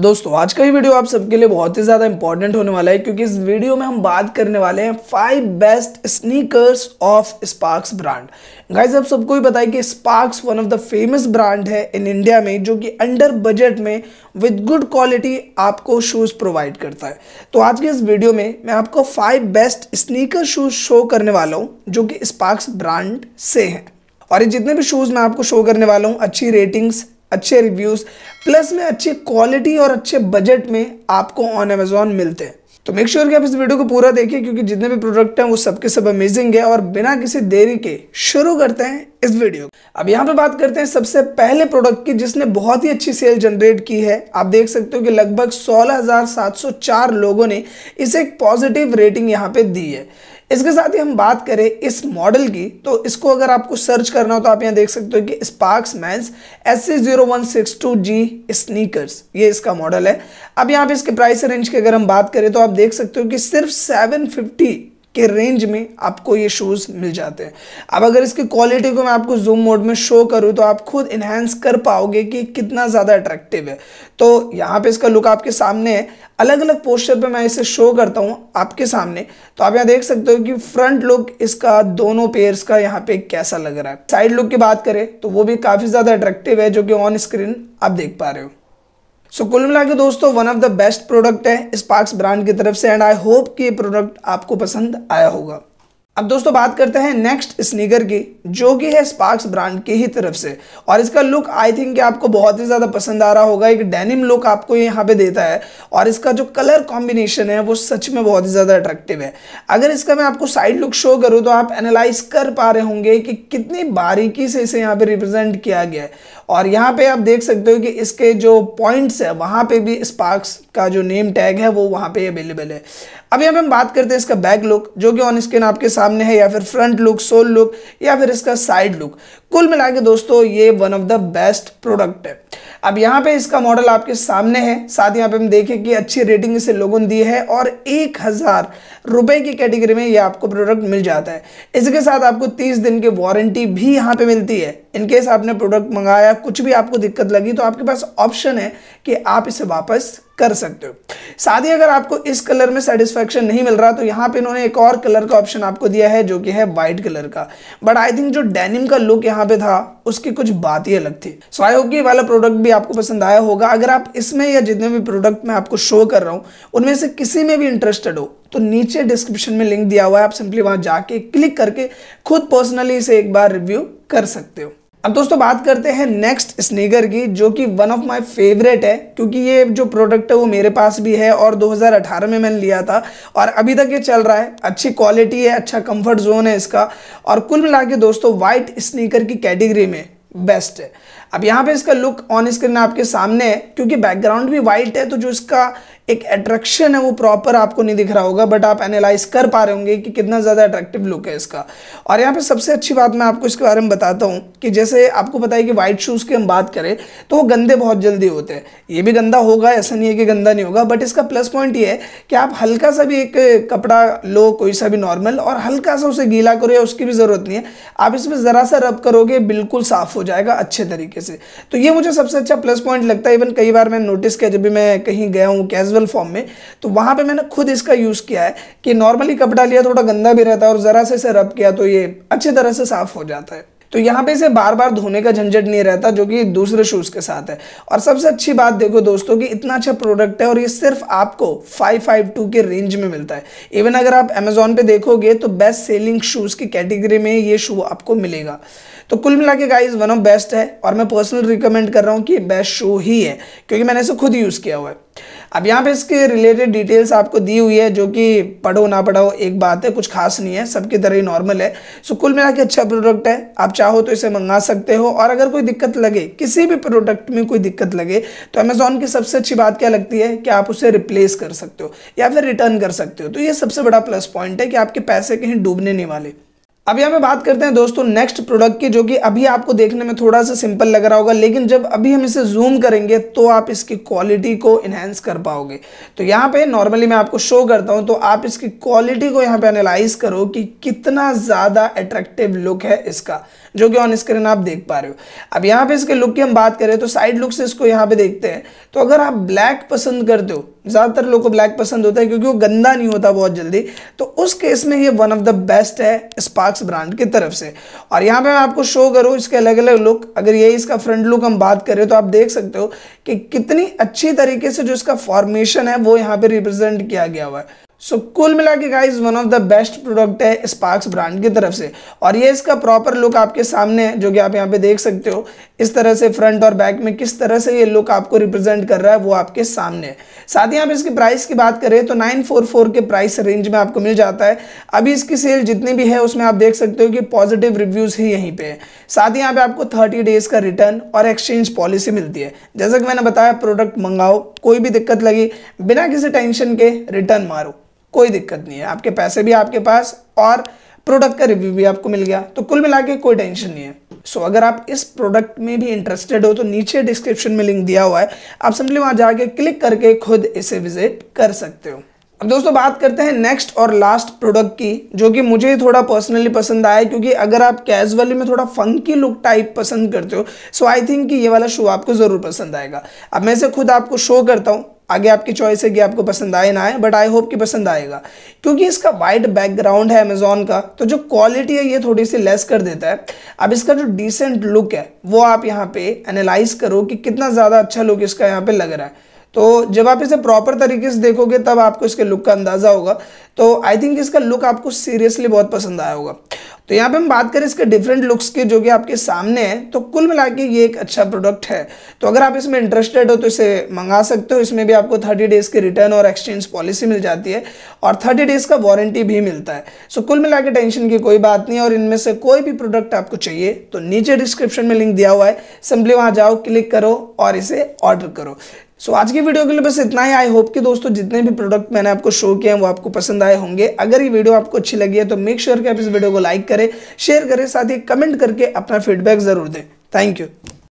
दोस्तों आज का ये वीडियो आप सबके लिए बहुत ही ज़्यादा इंपॉर्टेंट होने वाला है क्योंकि इस वीडियो में हम बात करने वाले हैं five best sneakers of Sparks brand guys आप सबको ही बताया कि Sparks one of the famous brand है इन इंडिया में जो कि अंडर बजट में विद गुड क्वालिटी आपको शूज़ प्रोवाइड करता है तो आज के इस वीडियो में मैं आपको five best sneaker shoes show करने वाला हूँ जो कि स्पार्क्स ब्रांड से हैं और ये जितने भी शूज़ मैं आपको शो करने वाला हूँ अच्छी रेटिंग्स अच्छे रिव्यूज़ प्लस में अच्छी क्वालिटी और अच्छे बजट में आपको ऑन अमेजोन मिलते हैं तो मेक श्योर sure कि आप इस वीडियो को पूरा देखिए क्योंकि जितने भी प्रोडक्ट हैं वो सबके सब अमेजिंग है और बिना किसी देरी के शुरू करते हैं इस वीडियो अब यहाँ पे बात करते हैं सबसे पहले प्रोडक्ट की जिसने बहुत ही अच्छी सेल जनरेट की है आप देख सकते हो कि लगभग 16,704 लोगों ने इसे एक पॉजिटिव रेटिंग यहाँ पे दी है इसके साथ ही हम बात करें इस मॉडल की तो इसको अगर आपको सर्च करना हो तो आप यहाँ देख सकते हो कि Sparks men's S C zero one six two G sneakers ये इसका मॉडल है अब यहाँ पे इसके प्राइस रेंज की अगर हम बात करें तो आप देख सकते हो कि सिर्फ सेवन फिफ्टी के रेंज में आपको ये शूज़ मिल जाते हैं अब अगर इसकी क्वालिटी को मैं आपको जूम मोड में शो करूँ तो आप खुद इन्हेंस कर पाओगे कि कितना ज़्यादा अट्रैक्टिव है तो यहाँ पे इसका लुक आपके सामने है अलग अलग पोस्टर पे मैं इसे शो करता हूँ आपके सामने तो आप यहाँ देख सकते हो कि फ्रंट लुक इसका दोनों पेयर्स का यहाँ पे कैसा लग रहा है साइड लुक की बात करें तो वो भी काफ़ी ज़्यादा अट्रैक्टिव है जो कि ऑन स्क्रीन आप देख पा रहे हो सो कुल मिला के दोस्तों one of the best product है स्पार्क्स ब्रांड की तरफ से एंड आई होप कि ये प्रोडक्ट आपको पसंद आया होगा अब दोस्तों बात करते हैं नेक्स्ट स्नीकर की जो कि है स्पार्क्स ब्रांड की ही तरफ से और इसका लुक आई थिंक कि आपको बहुत ही ज़्यादा पसंद आ रहा होगा एक डेनिम लुक आपको यहाँ पे देता है और इसका जो कलर कॉम्बिनेशन है वो सच में बहुत ही ज़्यादा अट्रैक्टिव है अगर इसका मैं आपको साइड लुक शो करूँ तो आप एनालाइज कर पा रहे होंगे कि कितनी बारीकी से इसे यहाँ पर रिप्रेजेंट किया गया है और यहाँ पे आप देख सकते हो कि इसके जो पॉइंट्स है वहाँ पे भी स्पार्क्स का जो नेम टैग है वो वहाँ पे अवेलेबल है अब यहाँ पे हम बात करते हैं इसका बैक लुक जो कि ऑन स्क्रीन आपके सामने है या फिर फ्रंट लुक सोल लुक या फिर इसका साइड लुक कुल मिला के दोस्तों ये one of the best product है अब यहाँ पे इसका मॉडल आपके सामने है साथ यहाँ पे हम देखें कि अच्छी रेटिंग इसे लोगों ने दी है और एक हज़ार रुपये की कैटेगरी में ये आपको प्रोडक्ट मिल जाता है इसके साथ आपको तीस दिन की वारंटी भी यहाँ पे मिलती है इनकेस आपने प्रोडक्ट मंगाया कुछ भी आपको दिक्कत लगी तो आपके पास ऑप्शन है कि आप इसे वापस कर सकते हो साथ ही अगर आपको इस कलर में सेटिस्फेक्शन नहीं मिल रहा तो यहाँ पे इन्होंने एक और कलर का ऑप्शन आपको दिया है जो कि है व्हाइट कलर का बट आई थिंक जो डेनिम का लुक यहाँ पे था उसकी कुछ बात ही अलग थी सो आई होप ये वाला प्रोडक्ट भी आपको पसंद आया होगा अगर आप इसमें या जितने भी प्रोडक्ट मैं आपको शो कर रहा हूँ उनमें से किसी में भी इंटरेस्टेड हो तो नीचे डिस्क्रिप्शन में लिंक दिया हुआ है आप सिंपली वहाँ जाके क्लिक करके खुद पर्सनली इसे एक बार रिव्यू कर सकते हो अब दोस्तों बात करते हैं नेक्स्ट स्नीकर की जो कि वन ऑफ माय फेवरेट है क्योंकि ये जो प्रोडक्ट है वो मेरे पास भी है और 2018 में मैंने लिया था और अभी तक ये चल रहा है अच्छी क्वालिटी है अच्छा कंफर्ट जोन है इसका और कुल मिला के दोस्तों वाइट स्नीकर की कैटेगरी में बेस्ट है अब यहाँ पे इसका लुक ऑन स्क्रीन आपके सामने है क्योंकि बैकग्राउंड भी वाइट है तो जो इसका एक अट्रैक्शन है वो प्रॉपर आपको नहीं दिख रहा होगा बट आप एनालाइज कर पा रहे होंगे कि कितना ज़्यादा अट्रैक्टिव लुक है इसका और यहाँ पे सबसे अच्छी बात मैं आपको इसके बारे में बताता हूँ कि जैसे आपको पता है कि वाइट शूज़ की हम बात करें तो वो गंदे बहुत जल्दी होते हैं ये भी गंदा होगा ऐसा नहीं है कि गंदा नहीं होगा बट इसका प्लस पॉइंट ये है कि आप हल्का सा भी एक कपड़ा लो कोई सा भी नॉर्मल और हल्का सा उसे गीला करो या उसकी भी ज़रूरत नहीं है आप इसमें ज़रा सा रब करोगे बिल्कुल साफ़ हो जाएगा अच्छे तरीके से तो ये मुझे सबसे अच्छा प्लस पॉइंट लगता है इवन कई बार मैंने नोटिस किया जब भी मैं कहीं गया हूँ कैजुअल गूगल फॉर्म में तो वहाँ पे मैंने खुद इसका यूज़ किया है कि नॉर्मली कपड़ा लिया थोड़ा गंदा भी रहता है और ज़रा से इसे रब किया तो ये अच्छी तरह से साफ़ हो जाता है तो यहाँ पे इसे बार बार धोने का झंझट नहीं रहता जो कि दूसरे शूज़ के साथ है और सबसे अच्छी बात देखो दोस्तों कि इतना अच्छा प्रोडक्ट है और ये सिर्फ आपको 552 के रेंज में मिलता है इवन अगर आप अमेजोन पे देखोगे तो बेस्ट सेलिंग शूज़ की कैटेगरी में ये शू आपको मिलेगा तो कुल मिला के गाइज वन ऑफ बेस्ट है और मैं पर्सनल रिकमेंड कर रहा हूँ कि बेस्ट शू ही है क्योंकि मैंने इसे खुद यूज़ किया हुआ है अब यहाँ पे इसके रिलेटेड डिटेल्स आपको दी हुई है जो कि पढ़ो ना पढ़ो एक बात है कुछ खास नहीं है सबकी तरह ही नॉर्मल है सो कुल मिला के अच्छा प्रोडक्ट है आप चाहो तो इसे मंगा सकते हो और अगर कोई दिक्कत लगे किसी भी प्रोडक्ट में कोई दिक्कत लगे तो अमेज़ॉन की सबसे अच्छी बात क्या लगती है कि आप उसे रिप्लेस कर सकते हो या फिर रिटर्न कर सकते हो तो ये सबसे बड़ा प्लस पॉइंट है कि आपके पैसे कहीं डूबने नहीं वाले अभी हमें बात करते हैं दोस्तों नेक्स्ट प्रोडक्ट की जो कि अभी आपको देखने में थोड़ा सा सिंपल लग रहा होगा लेकिन जब अभी हम इसे जूम करेंगे तो आप इसकी क्वालिटी को इन्हेंस कर पाओगे तो यहाँ पे नॉर्मली मैं आपको शो करता हूँ तो आप इसकी क्वालिटी को यहाँ पे एनालाइज करो कि कितना ज़्यादा अट्रैक्टिव लुक है इसका जो कि ऑन स्क्रीन आप देख पा रहे हो अब यहाँ पे इसके लुक की हम बात करें तो साइड लुक से इसको यहाँ पे देखते हैं तो अगर आप ब्लैक पसंद करते हो ज़्यादातर लोगों को ब्लैक पसंद होता है क्योंकि वो गंदा नहीं होता बहुत जल्दी तो उस केस में ये वन ऑफ द बेस्ट है स्पार्क्स ब्रांड की तरफ से और यहाँ पे मैं आपको शो करूँ इसके अलग अलग लुक अगर ये इसका फ्रंट लुक हम बात करें तो आप देख सकते हो कि कितनी अच्छी तरीके से जो इसका फॉर्मेशन है वो यहाँ पर रिप्रेजेंट किया गया हुआ है सो कुल मिला के guys one of the best product है स्पार्क्स ब्रांड की तरफ से और ये इसका प्रॉपर लुक आपके सामने है जो कि आप यहाँ पे देख सकते हो इस तरह से फ्रंट और बैक में किस तरह से ये लुक आपको रिप्रेजेंट कर रहा है वो आपके सामने है साथ ही आप इसकी प्राइस की बात करें तो 944 के प्राइस रेंज में आपको मिल जाता है अभी इसकी सेल जितनी भी है उसमें आप देख सकते हो कि पॉजिटिव रिव्यूज़ ही यहीं पर है साथ ही यहाँ पे आपको थर्टी डेज़ का रिटर्न और एक्सचेंज पॉलिसी मिलती है जैसा कि मैंने बताया प्रोडक्ट मंगाओ कोई भी दिक्कत लगी बिना किसी टेंशन के रिटर्न मारो कोई दिक्कत नहीं है आपके पैसे भी आपके पास और प्रोडक्ट का रिव्यू भी आपको मिल गया तो कुल मिला के कोई टेंशन नहीं है सो so, अगर आप इस प्रोडक्ट में भी इंटरेस्टेड हो तो नीचे डिस्क्रिप्शन में लिंक दिया हुआ है आप सिंपली वहां जाके क्लिक करके खुद इसे विजिट कर सकते हो अब दोस्तों बात करते हैं नेक्स्ट और लास्ट प्रोडक्ट की जो कि मुझे थोड़ा पर्सनली पसंद आया क्योंकि अगर आप कैजुअली में थोड़ा फंकी लुक टाइप पसंद करते हो सो आई थिंक कि ये वाला शू आपको ज़रूर पसंद आएगा अब मैं इसे खुद आपको शो करता हूँ आगे आपकी चॉइस है कि आपको पसंद आए ना आए बट आई होप कि पसंद आएगा क्योंकि इसका वाइट बैकग्राउंड है अमेजोन का तो जो क्वालिटी है ये थोड़ी सी लेस कर देता है अब इसका जो डिसेंट लुक है वो आप यहाँ पे एनालाइज करो कि कितना ज़्यादा अच्छा लुक इसका यहाँ पे लग रहा है तो जब आप इसे प्रॉपर तरीके से देखोगे तब आपको इसके लुक का अंदाज़ा होगा तो आई थिंक इसका लुक आपको सीरियसली बहुत पसंद आया होगा तो यहाँ पे हम बात करें इसके डिफरेंट लुक्स के जो कि आपके सामने है तो कुल मिला के ये एक अच्छा प्रोडक्ट है तो अगर आप इसमें इंटरेस्टेड हो तो इसे मंगा सकते हो इसमें भी आपको थर्टी डेज़ की रिटर्न और एक्सचेंज पॉलिसी मिल जाती है और थर्टी डेज़ का वारंटी भी मिलता है सो कुल मिला के टेंशन की कोई बात नहीं और इनमें से कोई भी प्रोडक्ट आपको चाहिए तो नीचे डिस्क्रिप्शन में लिंक दिया हुआ है सिंपली वहाँ जाओ क्लिक करो और इसे ऑर्डर करो सो so, आज की वीडियो के लिए बस इतना ही आई होप कि दोस्तों जितने भी प्रोडक्ट मैंने आपको शो किए हैं वो आपको पसंद आए होंगे अगर ये वीडियो आपको अच्छी लगी है तो मेक श्योर sure कि आप इस वीडियो को लाइक करें शेयर करें साथ ही कमेंट करके अपना फीडबैक जरूर दें थैंक यू